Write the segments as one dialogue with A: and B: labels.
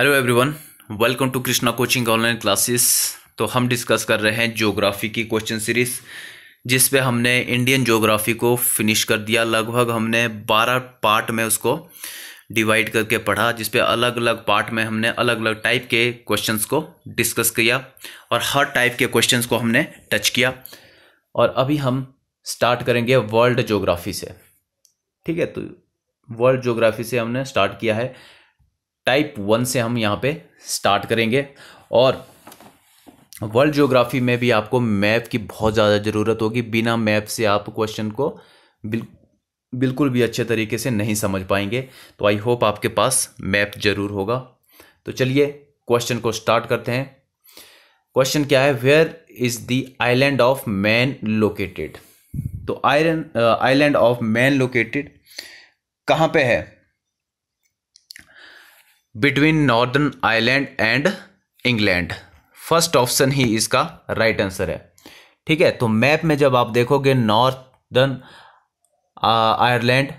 A: Hello everyone welcome to Krishna coaching online classes तो हम discuss कर रहे हैं ज्योग्राफी की क्वेश्चन सीरीज जिस पे हमने इंडियन ज्योग्राफी को फिनिश कर दिया लगभग हमने 12 पार्ट में उसको डिवाइड करके पढ़ा जिस पे अलग अलग पार्ट में हमने अलग अलग टाइप के क्वेश्चंस को डिस्कस किया और हर टाइप के क्वेश्चंस को हमने टच किया और अभी हम स्टार्ट करेंगे वर्ल्ड जोग्राफी से ठीक है तो वर्ल्ड जोग्राफी से हमने स्टार्ट किया है टाइप वन से हम यहाँ पे स्टार्ट करेंगे और वर्ल्ड ज्योग्राफी में भी आपको मैप की बहुत ज़्यादा ज़रूरत होगी बिना मैप से आप क्वेश्चन को बिल बिल्कुल भी अच्छे तरीके से नहीं समझ पाएंगे तो आई होप आपके पास मैप ज़रूर होगा तो चलिए क्वेश्चन को स्टार्ट करते हैं क्वेश्चन क्या है where is the island of man located तो iron island of man located कहाँ पे है between northern Ireland and England first option ही इसका राइट right आंसर है ठीक है तो मैप में जब आप देखोगे नॉर्दर्न आयरलैंड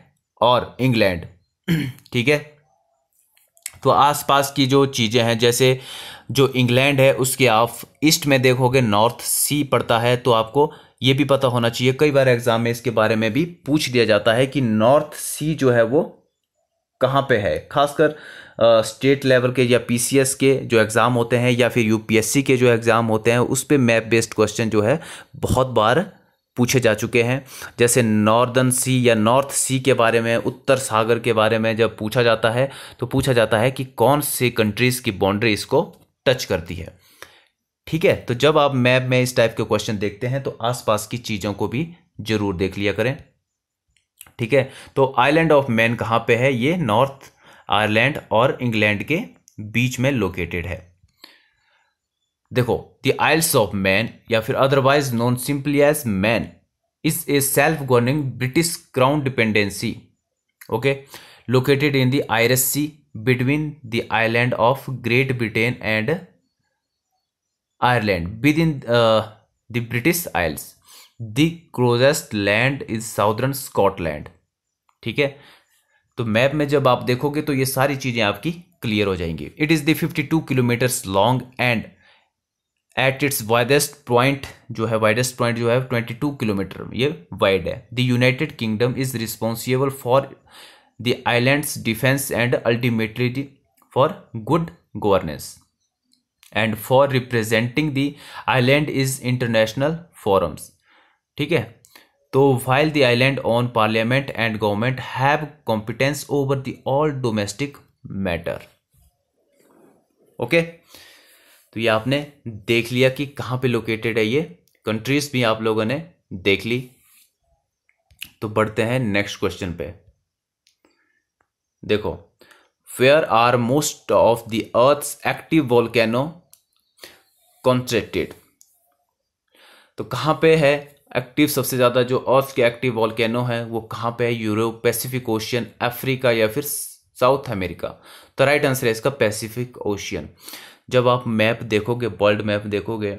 A: और इंग्लैंड ठीक है तो आसपास की जो चीज़ें हैं जैसे जो इंग्लैंड है उसके आप ईस्ट में देखोगे नॉर्थ सी पड़ता है तो आपको ये भी पता होना चाहिए कई बार एग्जाम में इसके बारे में भी पूछ दिया जाता है कि नॉर्थ सी जो है वो कहाँ पे है खासकर स्टेट लेवल के या पी के जो एग्ज़ाम होते हैं या फिर यू के जो एग्ज़ाम होते हैं उस पर मैप बेस्ड क्वेश्चन जो है बहुत बार पूछे जा चुके हैं जैसे नॉर्दर्न सी या नॉर्थ सी के बारे में उत्तर सागर के बारे में जब पूछा जाता है तो पूछा जाता है कि कौन से कंट्रीज़ की बाउंड्री इसको टच करती है ठीक है तो जब आप मैप में इस टाइप के क्वेश्चन देखते हैं तो आसपास की चीज़ों को भी ज़रूर देख लिया करें ठीक है तो आइलैंड ऑफ मैन कहाँ पे है ये नॉर्थ आयरलैंड और इंग्लैंड के बीच में लोकेटेड है देखो द आइल्स ऑफ मैन या फिर otherwise known simply as man is a self governing British crown dependency okay located in the Irish sea between the island of great Britain and Ireland within the British isles the closest land is southern Scotland ठीक है तो map में जब आप देखोगे तो ये सारी चीज़ें आपकी क्लियर हो जाएंगी it is the 52 kilometres long and at its widest point जो है वाइडेस्ट पॉइंट जो है 22 किलोमीटर ये वाइड है the United Kingdom is responsible for the island's defence and ultimately for good governance and for representing the island is international forums ठीक है तो while the island own parliament and government have competence over the all domestic matter okay तो ये आपने देख लिया कि कहां पे लोकेटेड है ये कंट्रीज भी आप लोगों ने देख ली तो बढ़ते हैं नेक्स्ट क्वेश्चन पे देखो where are most of the earth active volcano concentrated तो कहां पे है एक्टिव सबसे ज़्यादा जो अर्थ के एक्टिव वॉलकैनो है वो कहाँ पे है यूरोप पैसिफिक ओशियन अफ्रीका या फिर साउथ अमेरिका तो राइट आंसर है इसका पैसिफिक ओशियन जब आप मैप देखोगे वर्ल्ड मैप देखोगे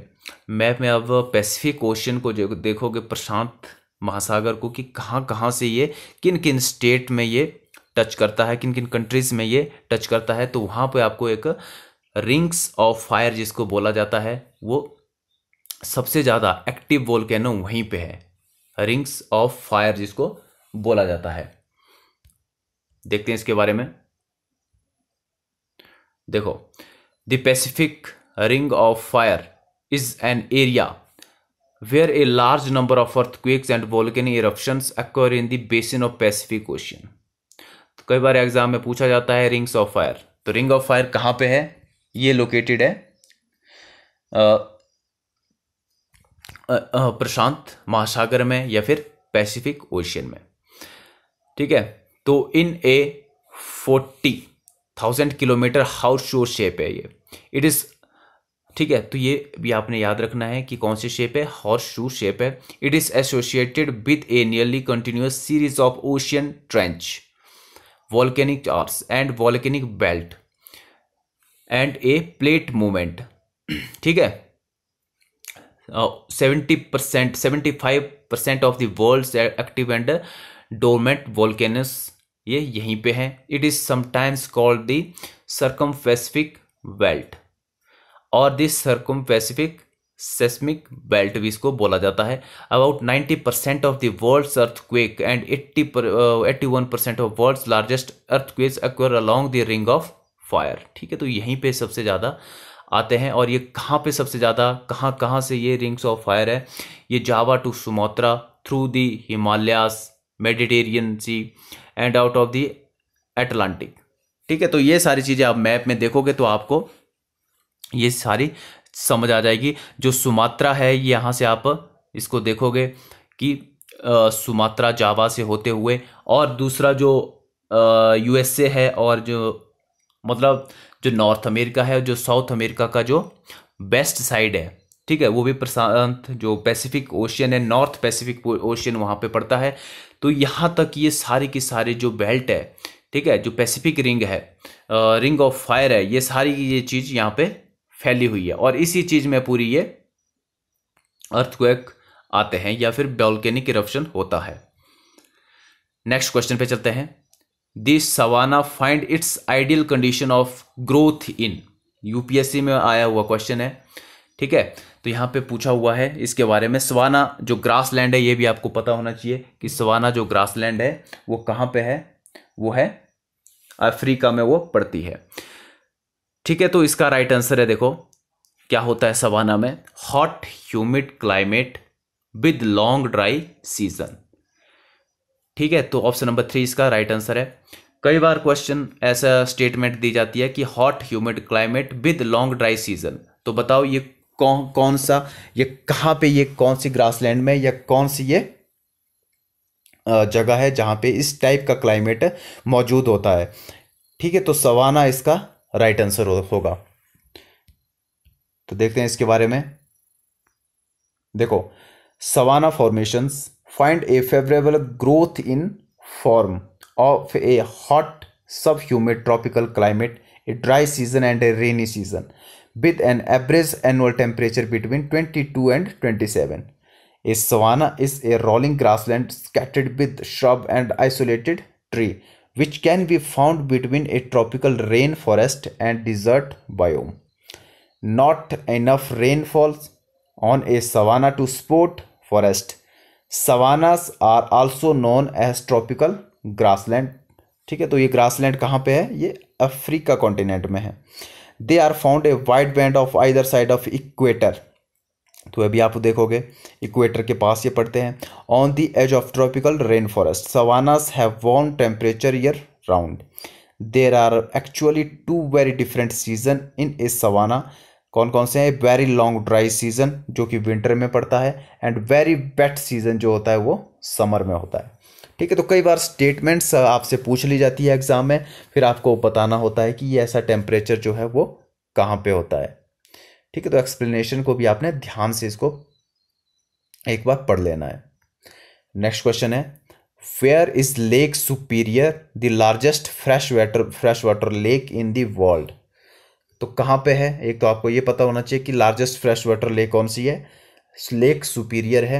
A: मैप में अब पैसिफिक ओशियन को देखोगे प्रशांत महासागर को कि कहाँ कहाँ से ये किन किन स्टेट में ये टच करता है किन किन कंट्रीज़ में ये टच करता है तो वहाँ पे आपको एक रिंग्स ऑफ फायर जिसको बोला जाता है वो सबसे ज़्यादा एक्टिव वोल्केनो वहीं पे है रिंग्स ऑफ फायर जिसको बोला जाता है देखते हैं इसके बारे में देखो the Pacific ring of fire is an area where a large number of earth and and eruptions eruption in in देशन ऑफ पैसिफिक ओशियन तो कई बार एग्जाम में पूछा जाता है रिंग्स ऑफ फायर तो रिंग ऑफ फायर कहां पे है ये लोकेटेड है प्रशांत महासागर में या फिर पैसिफिक ओशियन में ठीक है तो in a forty thousand kilometre हाउस शोर शेप है ये इट इज़ ठीक है तो ये भी आपने याद रखना है कि कौन सी शेप है हॉर्स शू शेप है it is associated with a nearly continuous series of ocean trench volcanic arcs and volcanic belt and a plate movement ठीक है seventy percent seventy five percent of the world's active and dormant volcanoes ये यहीं पे है it is sometimes called the circum Pacific belt और this circum Pacific seismic belt भी इसको बोला जाता है about ninety percent of the world's quake and eighty eighty one percent of world's largest earthquakes occur along the ring of fire ठीक है तो यहीं पे सबसे ज़्यादा आते हैं और ये कहाँ पे सबसे ज़्यादा कहाँ कहाँ से ये रिंग्स ऑफ फायर है ये Java to Sumatra through the Himalayas Mediterranean Sea and out of the Atlantic ठीक है तो ये सारी चीज़ें आप मैप में देखोगे तो आपको ये सारी समझ आ जाएगी जो सुमात्रा है ये यहाँ से आप इसको देखोगे कि आ, सुमात्रा जावा से होते हुए और दूसरा जो यूएसए है और जो मतलब जो नॉर्थ अमेरिका है जो साउथ अमेरिका का जो बेस्ट साइड है ठीक है वो भी प्रशांत जो पैसिफिक ओशियन है नॉर्थ पैसिफिक ओशियन वहाँ पे पड़ता है तो यहाँ तक ये सारे के सारे जो बेल्ट है ठीक है जो पैसिफिक रिंग है रिंग ऑफ फायर है ये सारी ये चीज़ यहाँ पे फैली हुई है और इसी चीज़ में पूरी ये अर्थक्वेक आते हैं या फिर बॉल्केनिक इरप्शन होता है नेक्स्ट क्वेश्चन पे चलते हैं this savanna find its ideal condition of growth in UPSC में आया हुआ क्वेश्चन है ठीक है तो यहाँ पे पूछा हुआ है इसके बारे में सवाना जो ग्रास लैंड है ये भी आपको पता होना चाहिए कि सवाना जो ग्रास लैंड है वो कहाँ पे है वो है अफ्रीका में वो पड़ती है ठीक है तो इसका राइट आंसर है देखो क्या होता है सवाना में hot humid climate with long dry season ठीक है तो ऑप्शन नंबर थ्री इसका राइट आंसर है कई बार क्वेश्चन ऐसा स्टेटमेंट दी जाती है कि hot humid climate with long dry season तो बताओ ये कौन कौन सा ये कहां पे ये कौन सी ग्रासलैंड में या कौन सी ये जगह है जहां पे इस टाइप का क्लाइमेट मौजूद होता है ठीक है तो सवाना इसका राइट आंसर होगा तो देखते हैं इसके बारे में देखो savanna formations find a favorable growth in form of a hot subhumid tropical climate a dry season and a rainy season with an average annual temperature between 22 and 27 a savanna is a rolling grassland scattered with shrub and isolated tree which can be found between a tropical rainforest and desert biome not enough rain falls on a savanna to support forest savannas are also known as tropical grassland ठीक है तो ये grassland कहाँ पे है ये Africa continent में है they are found a wide band of either side of equator तो अभी आप देखोगे इक्वेटर के पास ये पड़ते हैं on the edge of tropical rain forest savannas have warm temperature year round there are actually two very different season in a savanna कौन कौन से हैं वेरी लॉन्ग ड्राई सीजन जो कि विंटर में पड़ता है एंड वेरी वेट सीजन जो होता है वो समर में होता है ठीक है तो कई बार स्टेटमेंट्स आपसे पूछ ली जाती है एग्ज़ाम में फिर आपको बताना होता है कि ये ऐसा टेम्परेचर जो है वो कहाँ पे होता है ठीक है तो एक्सप्लेनेशन को भी आपने ध्यान से इसको एक बार पढ़ लेना है नेक्स्ट क्वेश्चन है where is Lake Superior the largest fresh water fresh water lake in the world तो कहाँ पे है एक तो आपको ये पता होना चाहिए कि लार्जेस्ट फ्रेश वाटर लेक कौन सी है लेक सुपीरियर है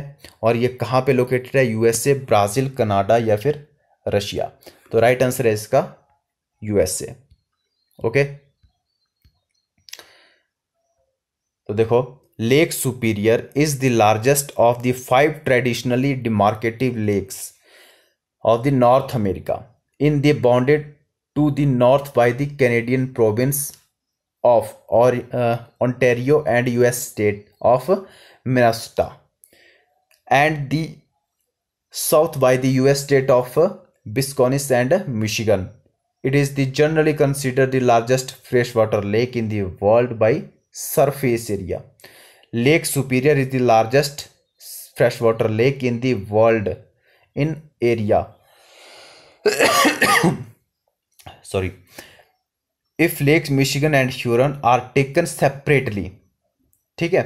A: और ये कहाँ पे लोकेटेड है यूएसए ब्राज़ील कनाडा या फिर रशिया तो राइट आंसर है इसका यूएसए ओके तो देखो Lake Superior is the largest of the five traditionally demarcated lakes of the North America in the bounded to the north by the Canadian province of or, uh, Ontario and US state of Minnesota and the south by the US state of Wisconsin and Michigan. It is the generally considered the largest freshwater lake in the world by surface area. Lake Superior is the largest freshwater lake in the world in area. Sorry if lakes Michigan and Huron are taken separately ठीक है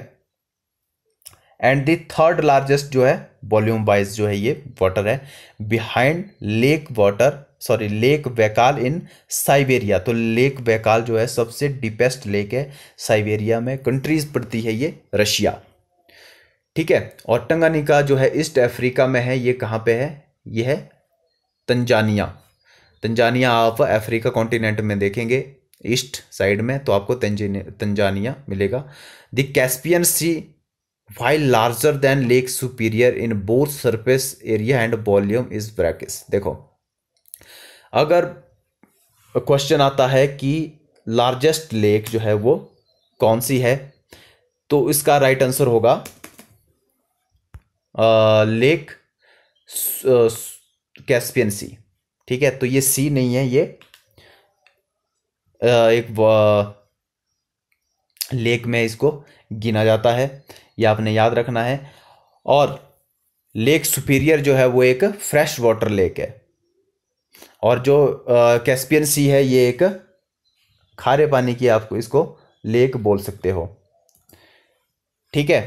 A: and the third largest जो है volume wise जो है ये water है behind lake water sorry Lake Baikal in Siberia तो Lake Baikal जो है सबसे डीपेस्ट लेक है साइबेरिया में कंट्रीज पड़ती है ये रशिया ठीक है और टंगानिका जो है ईस्ट अफ्रीका में है ये कहाँ पे है ये है तंजानिया तंजानिया आप अफ्रीका कॉन्टिनेंट में देखेंगे ईस्ट साइड में तो आपको तंजानिया मिलेगा the Caspian Sea why larger than Lake Superior in both surface area and volume is brackish देखो अगर क्वेश्चन आता है कि लार्जेस्ट लेक जो है वो कौन सी है तो इसका राइट right आंसर होगा लेक कैस्पियन सी ठीक है तो ये सी नहीं है ये एक लेक में इसको गिना जाता है यह आपने याद रखना है और लेक सुपीरियर जो है वो एक फ्रेश वाटर लेक है और जो कैस्पियन सी है ये एक खारे पानी की आपको इसको लेक बोल सकते हो ठीक है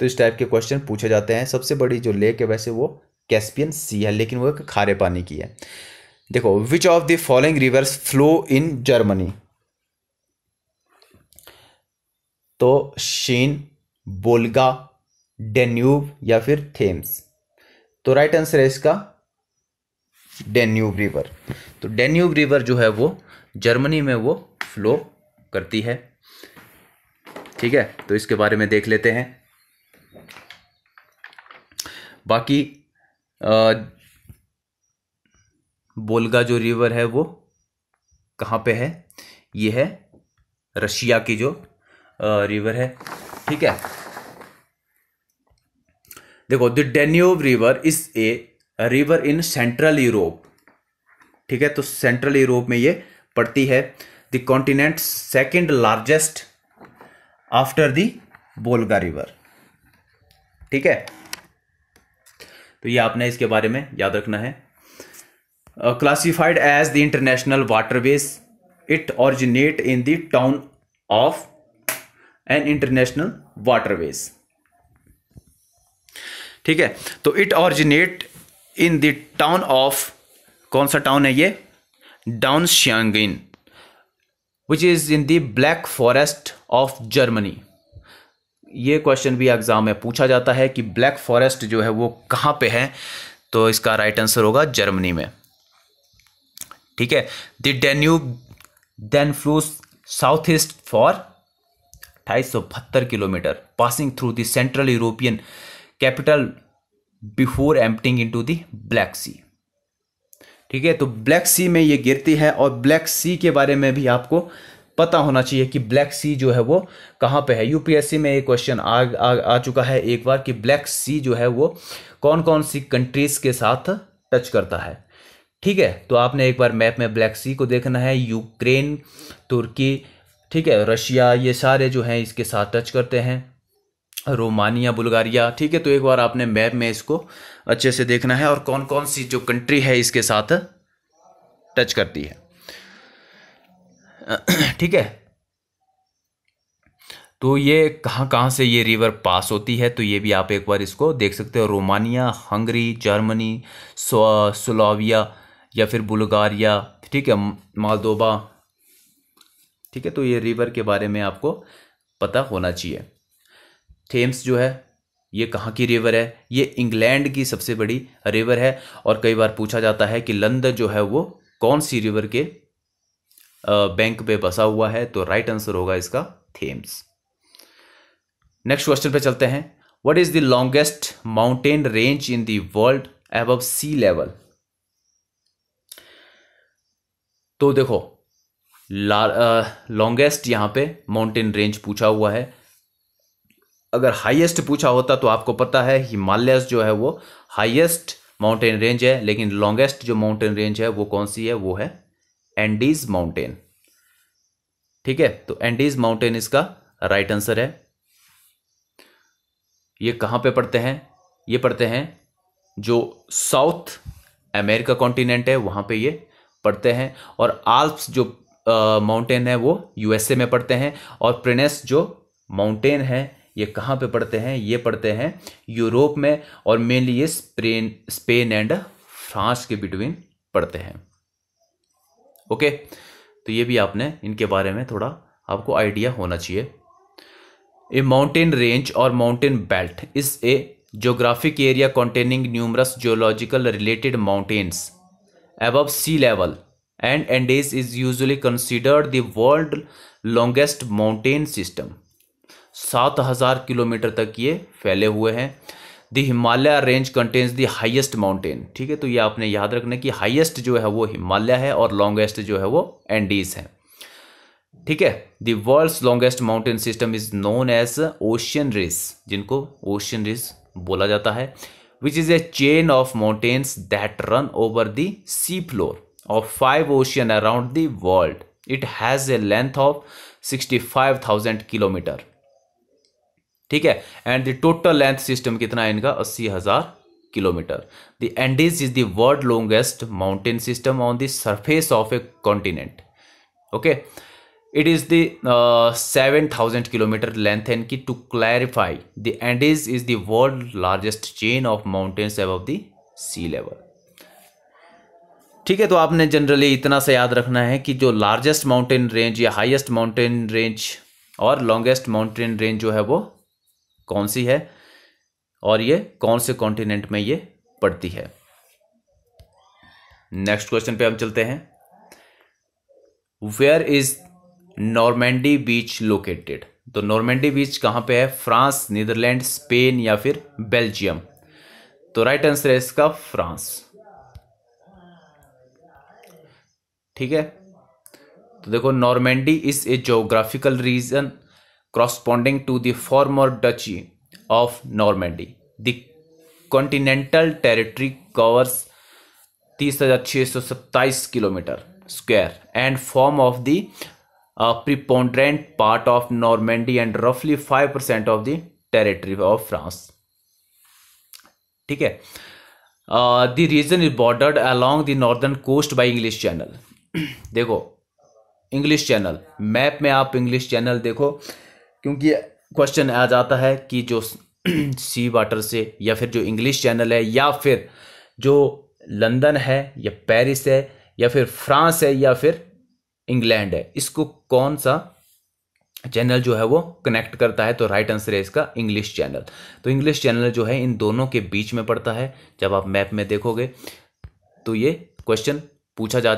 A: तो इस टाइप के क्वेश्चन पूछे जाते हैं सबसे बड़ी जो लेक है वैसे वो कैस्पियन सी है लेकिन वो एक खारे पानी की है देखो which of the following rivers flow in Germany तो शीन बोलगा डेन्यूब या फिर थेम्स तो राइट आंसर है इसका डेन्यूब रिवर तो डेन्यूब रिवर जो है वो जर्मनी में वो फ्लो करती है ठीक है तो इसके बारे में देख लेते हैं बाकी आ, बोलगा जो रिवर है वो कहाँ पे है ये है रशिया की जो रिवर है ठीक है देखो the Danube river is a river in central Europe ठीक है तो सेंट्रल यूरोप में ये पड़ती है the continent second largest after the Volga river ठीक है तो ये आपने इसके बारे में याद रखना है uh, as the international waterways it originate in the town of an international international ठीक है तो it originate in the town of कौन सा टाउन है ये Donaueschingen which is in the Black Forest of Germany ये question भी exam में पूछा जाता है कि ब्लैक फॉरेस्ट जो है वो कहाँ पे है तो इसका राइट आंसर होगा जर्मनी में ठीक है the Danube then flows south east for अट्ठाईस kilometre passing through the central European capital before emptying in the Black Sea ठीक है तो ब्लैक सी में ये गिरती है और ब्लैक सी के बारे में भी आपको पता होना चाहिए कि ब्लैक सी जो है वो कहाँ पे है यूपीएससी में एक क्वेश्चन आ, आ आ चुका है एक बार कि ब्लैक सी जो है वो कौन कौन सी कंट्रीज के साथ टच करता है ठीक है तो आपने एक बार मैप में ब्लैक सी को देखना है यूक्रेन तुर्की ठीक है रशिया ये सारे जो हैं इसके साथ टच करते हैं रोमानिया बुल्गारिया ठीक है तो एक बार आपने मैप में इसको अच्छे से देखना है और कौन कौन सी जो कंट्री है इसके साथ टच करती है ठीक है तो ये कहाँ कहाँ से ये रिवर पास होती है तो ये भी आप एक बार इसको देख सकते हो रोमानिया हंगरी जर्मनी स्लोविया या फिर बुल्गारिया ठीक है मालदोबा ठीक है तो ये रिवर के बारे में आपको पता होना चाहिए थेम्स जो है ये कहाँ की रिवर है ये इंग्लैंड की सबसे बड़ी रिवर है और कई बार पूछा जाता है कि लंदन जो है वो कौन सी रिवर के बैंक पे बसा हुआ है तो राइट आंसर होगा इसका थेम्स नेक्स्ट क्वेश्चन पे चलते हैं what is the longest mountain range in the world above sea level तो देखो लॉन्गेस्ट यहां पे माउंटेन रेंज पूछा हुआ है अगर हाईएस्ट पूछा होता तो आपको पता है हिमालयस जो है वो हाईएस्ट माउंटेन रेंज है लेकिन लॉन्गेस्ट जो माउंटेन रेंज है वो कौन सी है वो है एंडीज माउंटेन ठीक है तो एंडीज माउंटेन इसका राइट right आंसर है ये कहां पे पढ़ते हैं ये पढ़ते हैं जो साउथ अमेरिका कॉन्टिनेंट है वहां पे ये पढ़ते हैं और आल्प्स जो माउंटेन है वो यूएसए में पढ़ते हैं और प्रिनेस जो माउंटेन है ये कहाँ पे पढ़ते हैं ये पढ़ते हैं यूरोप में और मेनली ये स्पेन स्पेन एंड फ्रांस के बिटवीन पढ़ते हैं ओके तो ये भी आपने इनके बारे में थोड़ा आपको आइडिया होना चाहिए ए माउंटेन रेंज और mountain belt is a geographic area containing numerous geological related mountains above sea level and Andes is usually considered the world longest mountain system. 7000 kilometre तक ये फैले हुए हैं the Himalaya range contains the highest mountain ठीक है तो ये आपने याद रखना कि हाइएस्ट जो है वो हिमालय है और लॉन्गेस्ट जो है वो एंडीज है ठीक है the world longest mountain system is known as ocean ridge जिनको ओशियन रिज बोला जाता है which is a chain of mountains that run over the seafloor of five oceans around the world. It has a length of 65,000 km. ठीक है and the total length system कितना है इनका 80,000 km. Kilometre the Andes is the world longest mountain system on the surface of a continent okay okay? It is the thousand kilometre length and की to clarify the Andes is the world largest chain of mountains above the sea level ठीक है तो आपने generally इतना सा याद रखना है कि जो लार्जेस्ट माउंटेन रेंज या हाइएस्ट माउंटेन रेंज और लॉन्गेस्ट माउंटेन रेंज जो है वो कौन सी है और ये कौन से कॉन्टिनेंट में ये पड़ती है नेक्स्ट क्वेश्चन पे हम चलते हैं where is Normandy beach located तो नॉर्मेंडी बीच कहां पे है फ्रांस नीदरलैंड स्पेन या फिर बेल्जियम तो राइट आंसर है इसका फ्रांस ठीक है तो देखो Normandy is a geographical region corresponding of Normandy the continental territory covers तीस हजार territory सौ सत्ताईस kilometre square and form of the preponderant part of Normandy and रफली five percent of the territory of France ठीक है the region is bordered along the northern coast by English Channel देखो English Channel map में आप English Channel देखो क्योंकि question आ जाता है कि जो सी वाटर से या फिर जो इंग्लिश चैनल है या फिर जो लंदन है या पेरिस है या फिर फ्रांस है या फिर इंग्लैंड है इसको कौन सा चैनल जो है वो कनेक्ट करता है तो राइट आंसर है इसका इंग्लिश चैनल तो इंग्लिश चैनल जो है इन दोनों के बीच में पड़ता है जब आप मैप में देखोगे तो ये क्वेश्चन पूछा जा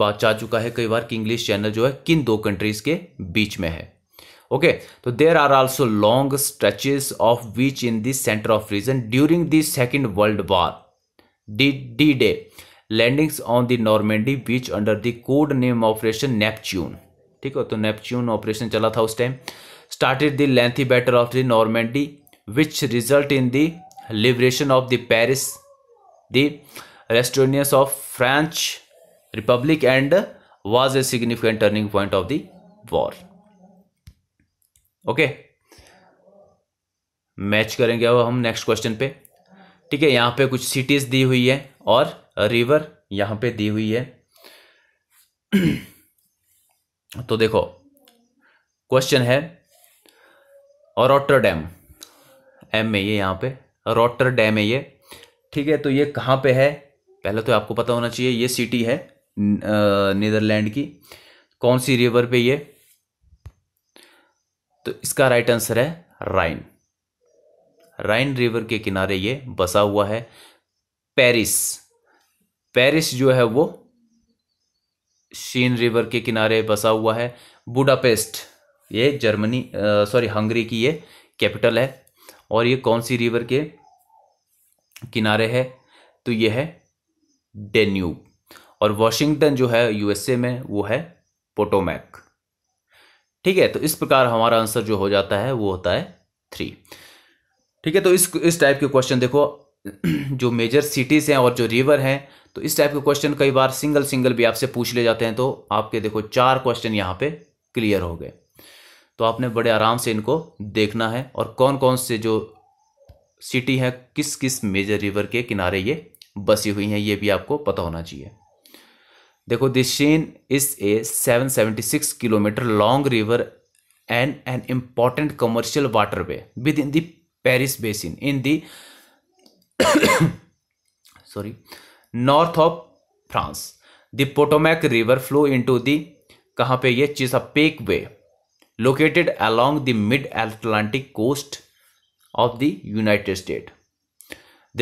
A: बात जा चुका है कई बार कि इंग्लिश चैनल जो है किन दो कंट्रीज के बीच में है ओके तो there are also long stretches of beach in this centre of region during the second world war D D day landings on the Normandy beach under the code name operation Neptune ठीक है तो Neptune operation चला था उस time started the lengthy battle of the Normandy which result in the liberation of the Paris the restoration of French republic and was a significant turning point of the war okay match करेंगे अब हम next question पे ठीक है यहाँ पे कुछ cities दी हुई है और रिवर यहां पे दी हुई है तो देखो क्वेश्चन है रोटरडैम एम में ये यहां पे डैम है ये ठीक है तो ये कहां पे है पहले तो आपको पता होना चाहिए ये सिटी है नीदरलैंड की कौन सी रिवर पे ये तो इसका राइट आंसर है राइन राइन रिवर के किनारे ये बसा हुआ है पेरिस पेरिस जो है वो शीन रिवर के किनारे बसा हुआ है बुडापेस्ट ये जर्मनी सॉरी हंगरी की ये कैपिटल है और ये कौन सी रिवर के किनारे है तो ये है डेन्यूब और वॉशिंगटन जो है यूएसए में वो है पोटोमैक ठीक है तो इस प्रकार हमारा आंसर जो हो जाता है वो होता है थ्री ठीक है तो इस इस टाइप के क्वेश्चन देखो जो मेजर सिटीज़ हैं और जो रिवर हैं तो इस टाइप के क्वेश्चन कई बार सिंगल सिंगल भी आपसे पूछ ले जाते हैं तो आपके देखो चार क्वेश्चन यहाँ पे क्लियर हो गए तो आपने बड़े आराम से इनको देखना है और कौन कौन से जो सिटी है किस किस मेजर रिवर के किनारे ये बसी हुई हैं ये भी आपको पता होना चाहिए देखो दिशीन is a 776 kilometre long river and an important commercial waterway within दैरिस basin in the sorry north of france the potomac river flow into the kahan pe ye chesapeake bay located along the mid atlantic coast of the united states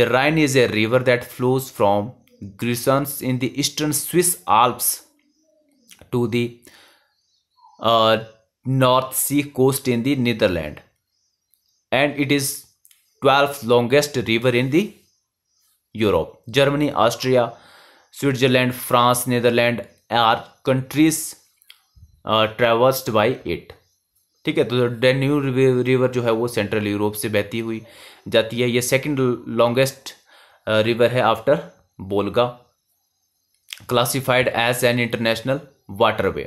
A: the rhine is a river that flows from Grisons in the eastern Swiss Alps to the uh, North Sea coast in the Netherlands. And it is twelfth longest river in the Europe Germany Austria Switzerland France Netherlands are countries traversed by it ठीक है तो डेन्यू river जो है वो central Europe से बहती हुई जाती है ये सेकेंड लॉन्गेस्ट रिवर है after Volga classified as an international waterway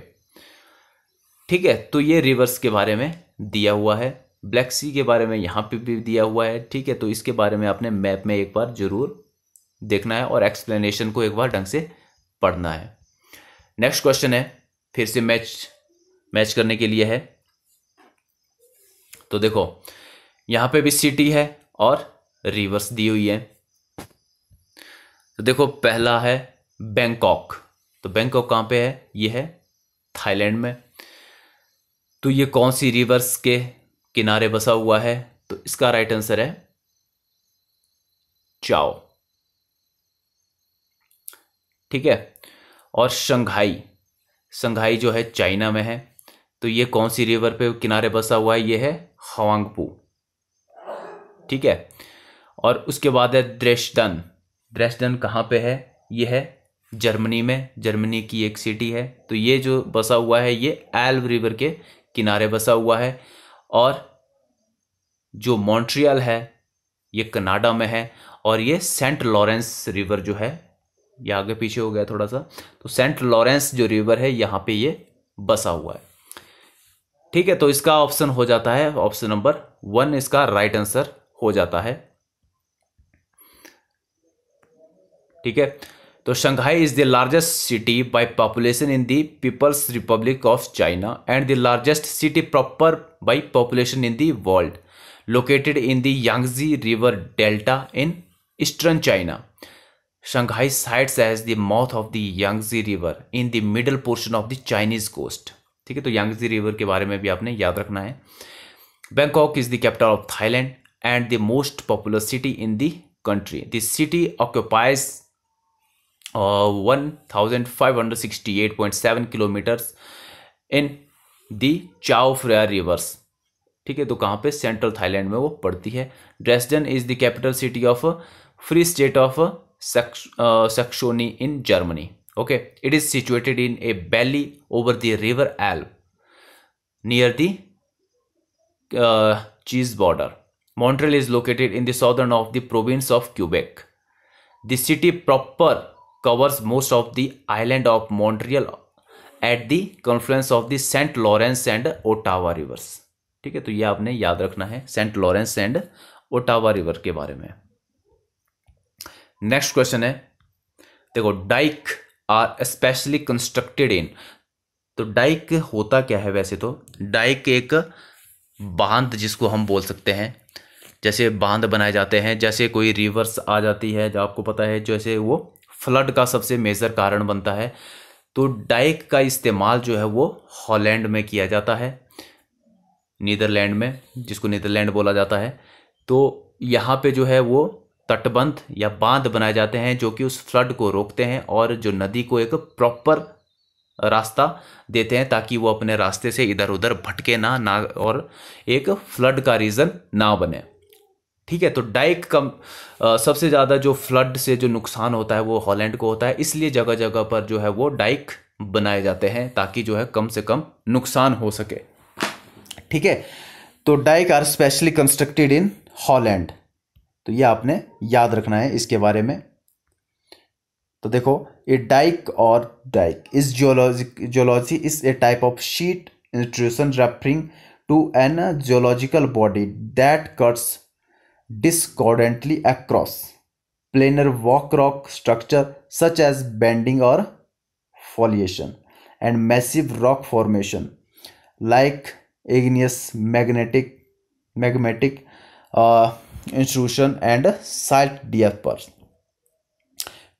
A: ठीक है तो ये रिवर्स के बारे में दिया हुआ है ब्लैक सी के बारे में यहाँ पे भी दिया हुआ है ठीक है तो इसके बारे में आपने मैप में एक बार जरूर देखना है और एक्सप्लेनेशन को एक बार ढंग से पढ़ना है नेक्स्ट क्वेश्चन है फिर से मैच मैच करने के लिए है तो देखो यहाँ पे भी सिटी है और रिवर्स दी हुई है तो देखो पहला है बैंकॉक तो बैंकॉक कहाँ पे है ये है थाईलैंड में तो ये कौन सी रिवर्स के किनारे बसा हुआ है तो इसका राइट आंसर है चाओ ठीक है और शंघाई शंघाई जो है चाइना में है तो ये कौन सी रिवर पे किनारे बसा हुआ है ये है हवांगपू ठीक है और उसके बाद है ड्रेस्डन ड्रेस्डन कहाँ पे है ये है जर्मनी में जर्मनी की एक सिटी है तो ये जो बसा हुआ है ये एल्व रिवर के किनारे बसा हुआ है और जो मॉन्ट्रियल है ये कनाडा में है और ये सेंट लॉरेंस रिवर जो है ये आगे पीछे हो गया थोड़ा सा तो सेंट लॉरेंस जो रिवर है यहाँ पे ये बसा हुआ है ठीक है तो इसका ऑप्शन हो जाता है ऑप्शन नंबर वन इसका राइट आंसर हो जाता है ठीक है तो Shanghai is the largest city by population in the people's republic of China and the largest city proper by population in the world located in the Yangtze river delta in eastern China Shanghai sites as the mouth of the Yangtze river in the middle portion of the Chinese coast ठीक है तो Yangtze river के बारे में भी आपने याद रखना है Bangkok is the capital of Thailand and the most popular city in the country the city occupies 1568.7 kilometre in the Chao Phraya reverse ठीक है तो कहाँ पे सेंट्रल थाईलैंड में वो पड़ती है Dresden is the capital city of free state of Saxony in Germany okay it is situated in a valley over the river Elbe near the Czech border Montreal is located in the southern of the province of Quebec the city proper covers most of the island of Montreal at the confluence of the saint Lawrence and Ottawa rivers ठीक है तो ये आपने याद रखना है saint Lawrence and Ottawa river के बारे में नेक्स्ट क्वेश्चन है देखो dyke are specially constructed in तो डाइक होता क्या है वैसे तो डाइक एक बांध जिसको हम बोल सकते हैं जैसे बांध बनाए जाते हैं जैसे कोई रिवर्स आ जाती है जो आपको पता है जैसे वो फ्लड का सबसे मेजर कारण बनता है तो डाइक का इस्तेमाल जो है वो हॉलैंड में किया जाता है नीदरलैंड में जिसको नीदरलैंड बोला जाता है तो यहाँ पे जो है वो तटबंध या बांध बनाए जाते हैं जो कि उस फ्लड को रोकते हैं और जो नदी को एक प्रॉपर रास्ता देते हैं ताकि वो अपने रास्ते से इधर उधर भटके ना ना और एक फ्लड का रीज़न ना बने ठीक है तो डाइक कम आ, सबसे ज़्यादा जो फ्लड से जो नुकसान होता है वो हॉलैंड को होता है इसलिए जगह जगह पर जो है वो डाइक बनाए जाते हैं ताकि जो है कम से कम नुकसान हो सके ठीक है तो dyke are specially constructed in Holland तो ये आपने याद रखना है इसके बारे में तो देखो ए डाइक और dyke is geologic geology is a type of sheet institution referring to an geological body that cuts discordantly across planar walk rock structure such as bending or foliation and massive rock formation like igneous magnetic magmatic uh, intrusion and salt depots.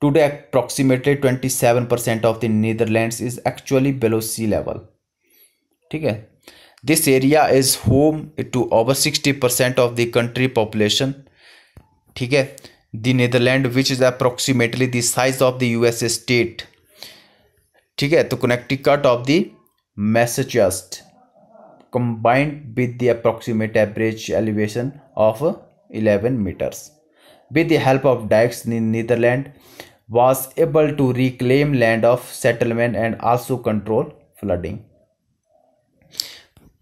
A: Today, approximately 27% of the Netherlands is actually below sea level. ठीक है this area is home to over 60% of the country population. Okay, the Netherlands which is approximately the size of the US state. okay, है Connecticut of the Massachusetts combined with the approximate average elevation of 11 meters. With the help of dikes, the Netherlands was able to reclaim land of settlement and also control flooding.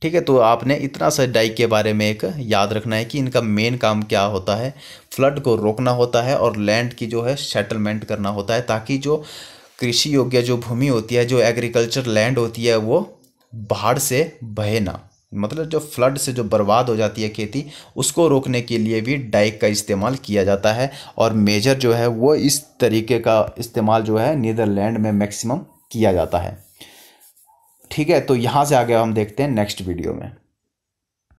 A: ठीक है तो आपने इतना सा Dyke के बारे में एक याद रखना है कि इनका मेन काम क्या होता है फ्लड को रोकना होता है और लैंड की जो है सेटलमेंट करना होता है ताकि जो कृषि योग्य जो भूमि होती है जो एग्रीकल्चर लैंड होती है वो बाढ़ से बहे ना मतलब जो फ्लड से जो बर्बाद हो जाती है खेती उसको रोकने के लिए भी डाइक का इस्तेमाल किया जाता है और मेजर जो है वो इस तरीके का इस्तेमाल जो है नीदरलैंड में मैक्सिमम किया जाता है ठीक है तो यहाँ से आगे हम देखते हैं नेक्स्ट वीडियो में